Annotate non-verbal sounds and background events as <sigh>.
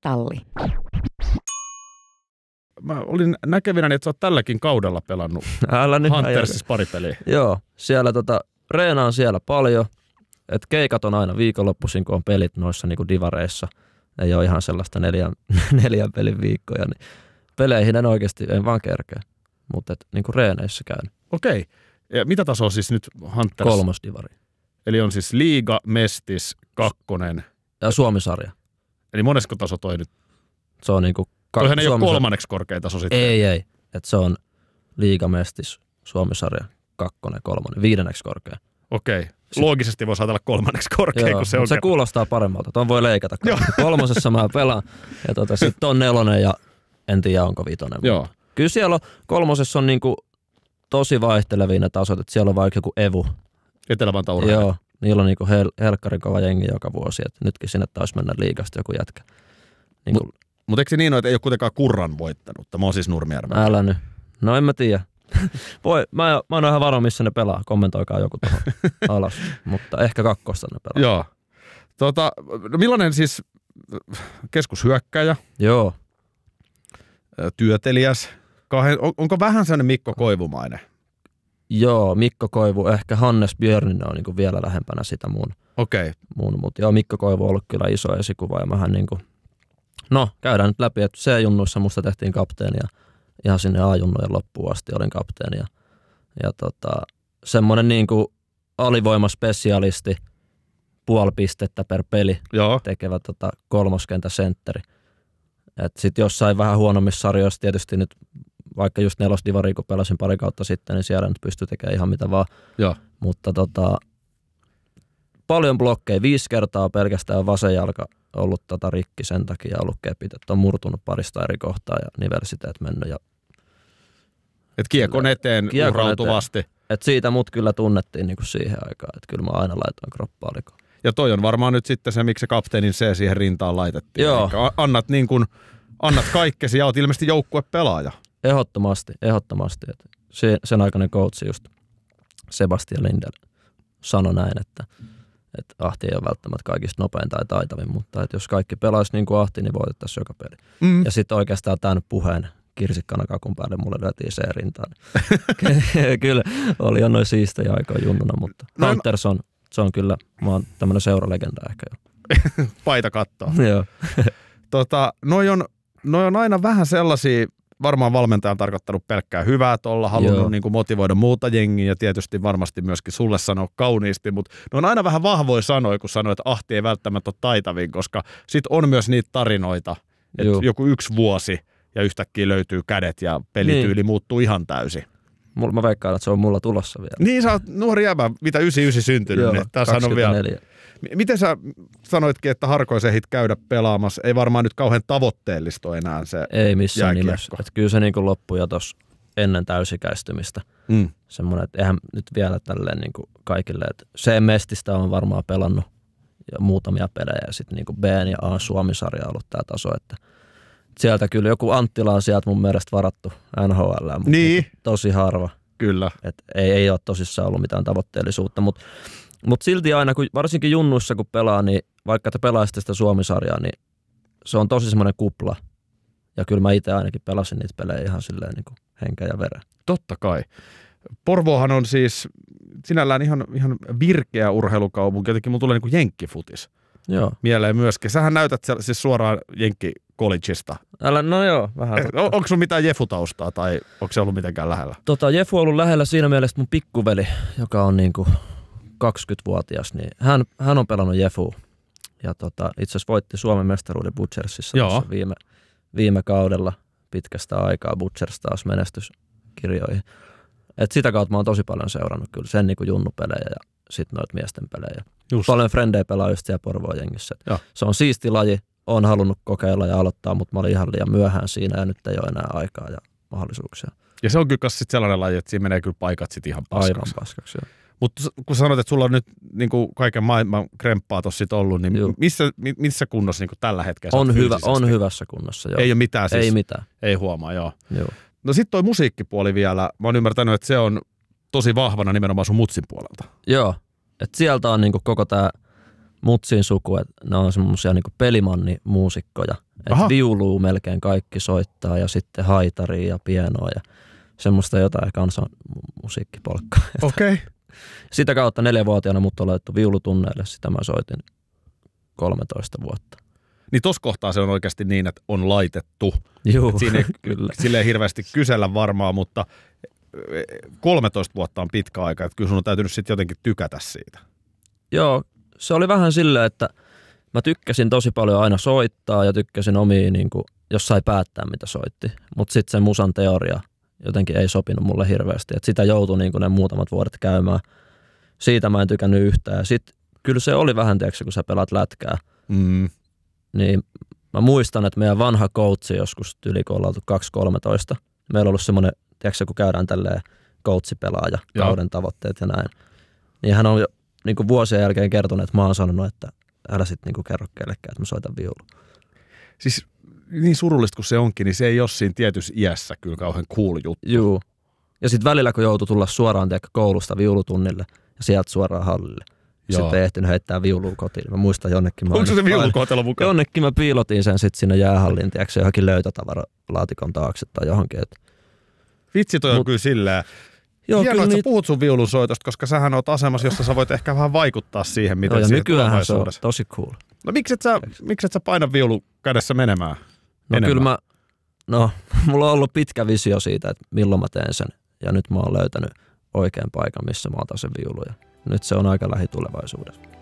Talli. Mä olin näkevinä, että sä oot tälläkin kaudella pelannut <laughs> Älä nyt Huntersis pari peliä. Joo, siellä tota, reena on siellä paljon. Et keikat on aina viikonloppuisin, kun on pelit noissa niinku divareissa. Ei ole ihan sellaista neljän, <laughs> neljän pelin viikkoja. Niin peleihin en oikeasti, en vaan kerkeä. Mutta niinku reeneissä käyn. Okei. Ja mitä tasoa siis nyt Hunters? divari. Eli on siis liiga, mestis, kakkonen. Ja Suomisarja. Eli monesko taso toi nyt? Se on niinku... Ka- Toihan ei Suomessa... ole kolmanneksi korkein taso sitten. Ei, ei. Et se on liigamestis Suomisarja kakkonen, kolmonen, viidenneksi korkein. Okei. Okay. Loogisesti voisi ajatella kolmanneksi korkein, Joo, kun se on. Se kuulostaa paremmalta. Tuon voi leikata. <laughs> Kolmosessa mä pelaan. Ja tota, sitten on nelonen ja en tiedä onko vitonen. Joo. Kyllä siellä on, kolmosessa on niinku tosi vaihtelevia ne tasot. Että siellä on vaikka joku evu. Etelä-Vantaura. Joo. Niillä on niinku hel- helkkari kova jengi joka vuosi, että nytkin sinne taas mennä liigasta joku jätkä. Niin Mutta mut eikö se niin ole, että ei ole kuitenkaan kurran voittanut? Mä oon siis Nurmijärven. Älä nyt. No en mä tiedä. <laughs> Voi, mä, mä oon ihan varma, missä ne pelaa. Kommentoikaa joku tuohon <laughs> alas. Mutta ehkä kakkosta ne pelaa. Joo. Tota, no millainen siis keskushyökkäjä? Joo. Työtelijäs. Kahden, on, onko vähän sellainen Mikko Koivumainen? Joo, Mikko Koivu, ehkä Hannes Björninen on niin vielä lähempänä sitä mun. Okei. Okay. mutta joo, Mikko Koivu on ollut kyllä iso esikuva ja mähän niin kuin, no käydään nyt läpi, että C-junnuissa musta tehtiin kapteeni ja ihan sinne A-junnujen loppuun asti olin kapteeni ja, ja tota, semmoinen niin kuin alivoimaspesialisti, puoli pistettä per peli joo. tekevä tota, kolmoskentä sentteri. Sitten jossain vähän huonommissa sarjoissa tietysti nyt vaikka just nelosdivari, kun pelasin pari kautta sitten, niin siellä nyt pystyy tekemään ihan mitä vaan. Joo. Mutta tota, paljon blokkeja, viisi kertaa pelkästään vasen jalka ollut tota rikki sen takia, ollut kepit, että on murtunut parista eri kohtaa ja niversiteet mennyt. Ja et kiekon eteen urautuvasti. Et siitä mut kyllä tunnettiin niinku siihen aikaan, että kyllä mä aina laitoin kroppaa Ja toi on varmaan nyt sitten se, miksi se kapteenin C siihen rintaan laitettiin. Joo. annat, niin kun, annat kaikkesi ja oot ilmeisesti joukkue pelaaja. Ehdottomasti, ehdottomasti. että sen, sen aikainen coachi just Sebastian Lindell sanoi näin, että, että Ahti ei ole välttämättä kaikista nopein tai taitavin, mutta että jos kaikki pelaisi niin kuin Ahti, niin voitettaisiin joka peli. Mm. Ja sitten oikeastaan tämän puheen kirsikkana kakun päälle mulle lyötiin se rintaan. <laughs> kyllä oli jo noin siistejä aikoja junnuna, mutta no, Hunterson, se on kyllä, mä oon tämmönen seuralegenda ehkä jo. <laughs> Paita kattoa. <laughs> Joo. tota, noi on, noi on aina vähän sellaisia, varmaan valmentaja on tarkoittanut pelkkää hyvää tuolla, halunnut niin kuin motivoida muuta jengiä ja tietysti varmasti myöskin sulle sanoa kauniisti, mutta ne on aina vähän vahvoin sanoja, kun sanoit, että ahti ei välttämättä ole taitavin, koska sitten on myös niitä tarinoita, että Joo. joku yksi vuosi ja yhtäkkiä löytyy kädet ja pelityyli niin. muuttuu ihan täysin. Mä veikkaan, että se on mulla tulossa vielä. Niin, sä oot nuori jäbä, mitä 99 syntynyt, Joo, niin tässä on vielä Miten sä sanoitkin, että Harkoisen hit käydä pelaamassa? Ei varmaan nyt kauhean tavoitteellista enää se Ei missään nimessä. Et kyllä se niin kuin loppui jo tuossa ennen täysikäistymistä. Mm. Semmoinen, että eihän nyt vielä tälleen niin kuin kaikille. Että C-mestistä on varmaan pelannut ja muutamia pelejä ja sitten niin B ja A Suomi-sarja on ollut tämä taso, että sieltä kyllä joku Anttila on sieltä mun mielestä varattu NHL, mutta niin. tosi harva. Kyllä. Et ei, ei ole tosissaan ollut mitään tavoitteellisuutta, mutta mutta silti aina, kun, varsinkin junnuissa kun pelaa, niin vaikka te pelaisitte sitä Suomisarjaa, niin se on tosi semmoinen kupla. Ja kyllä mä itse ainakin pelasin niitä pelejä ihan silleen niin kuin ja verä. Totta kai. Porvohan on siis sinällään ihan, ihan virkeä urheilukaupunki. Jotenkin mulla tulee niin kuin jenkkifutis joo. mieleen myöskin. Sähän näytät siellä, siis suoraan jenkki collegeista. Älä, no joo, vähän. Eh, on, onko sun mitään Jefu-taustaa tai onko se ollut mitenkään lähellä? Tota, Jefu on ollut lähellä siinä mielessä mun pikkuveli, joka on niin kuin 20-vuotias, niin hän, hän on pelannut Jefu ja tota, itse asiassa voitti Suomen mestaruuden Butchersissa viime, viime kaudella pitkästä aikaa. Butchers taas menestyskirjoihin. Et sitä kautta mä oon tosi paljon seurannut kyllä sen niin kuin junnupelejä ja sitten noita miesten pelejä. Just. Paljon frendejä pelaa just siellä Porvoa jengissä. Ja. Se on siisti laji, on halunnut kokeilla ja aloittaa, mutta mä olin ihan liian myöhään siinä ja nyt ei ole enää aikaa ja mahdollisuuksia. Ja se on kyllä sit sellainen laji, että siinä menee kyllä paikat sitten ihan paskaksi. Aivan paskaksi, joo. Mutta kun sanoit, että sulla on nyt niin kuin kaiken maailman kremppaa tuossa ollut, niin missä, missä kunnossa niin kuin tällä hetkellä on hyvä, On hyvässä kunnossa, joo. Ei ole mitään siis. Ei mitään. Ei huomaa, joo. joo. No sitten toi musiikkipuoli vielä. Mä oon ymmärtänyt, että se on tosi vahvana nimenomaan sun mutsin puolelta. Joo. Et sieltä on niinku koko tämä mutsin suku, että ne on semmoisia niinku pelimannimuusikkoja. Että viuluu melkein kaikki soittaa ja sitten haitaria ja pienoa ja semmoista jotain kansanmusiikkipolkkaa. Okei. Okay. <laughs> Sitä kautta neljävuotiaana mut on laitettu viulutunneille, sitä mä soitin 13 vuotta. Niin tuossa kohtaa se on oikeasti niin, että on laitettu. Joo, Et siinä ei, <laughs> kyllä. Sille ei hirveästi kysellä varmaan, mutta 13 e, e, vuotta on pitkä aika, että kyllä sun on täytynyt sitten jotenkin tykätä siitä. Joo, se oli vähän silleen, että mä tykkäsin tosi paljon aina soittaa ja tykkäsin omiin, niin jos sai päättää mitä soitti. Mutta sitten se musan teoria – jotenkin ei sopinut mulle hirveästi. Et sitä joutui niin ne muutamat vuodet käymään. Siitä mä en tykännyt yhtään. Sitten kyllä se oli vähän, tiedätkö, kun sä pelaat lätkää. Mm. Niin mä muistan, että meidän vanha koutsi joskus yli kun ollaan 2-13. Meillä on ollut semmoinen, tiedätkö, kun käydään tälleen koutsipelaaja, kauden tavoitteet ja näin. Niin hän on jo niin kuin vuosien jälkeen kertonut, että mä oon sanonut, että älä sitten niin kerro kellekään, että mä soitan viulu. Siis niin surullista kuin se onkin, niin se ei ole siinä tietyssä iässä kyllä kauhean cool juttu. Juu. Ja sitten välillä, kun joutui tulla suoraan teikka koulusta viulutunnille ja sieltä suoraan hallille. Joo. Sitten ei ehtinyt heittää viulua kotiin. Mä muistan jonnekin. Mä Onko se viulukohtelo mukaan? Jonnekin mä piilotin sen sitten sinne jäähalliin, tiedätkö, johonkin löytötavaralaatikon taakse tai johonkin. Et. Vitsi toi Mut, on kyllä sillä. Joo, Hienoa, kyllä että niitä... puhut sun soitosta, koska sähän oot asemassa, jossa sä voit ehkä vähän vaikuttaa siihen, miten no, ja nykyään se on tosi cool. No miksi et sä, miksi sä paina viulu kädessä menemään? No enemmän? kyllä mä, no <laughs> mulla on ollut pitkä visio siitä, että milloin mä teen sen. Ja nyt mä oon löytänyt oikean paikan, missä mä otan sen viulun. Ja nyt se on aika lähitulevaisuudessa.